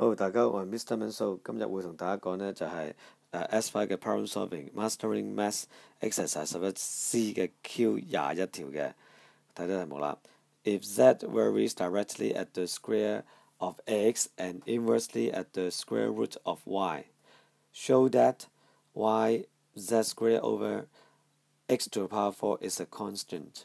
好，大家好，我係 Mr. Minso，今日會同大家講呢就係、S 5嘅 Problem Solving Mastering Math Exercise 十一 C 嘅 Q 廿一條嘅，睇睇題目啦。If z varies directly at the square of x and inversely at the square root of y, show that y z square over x to the power 4 is a constant.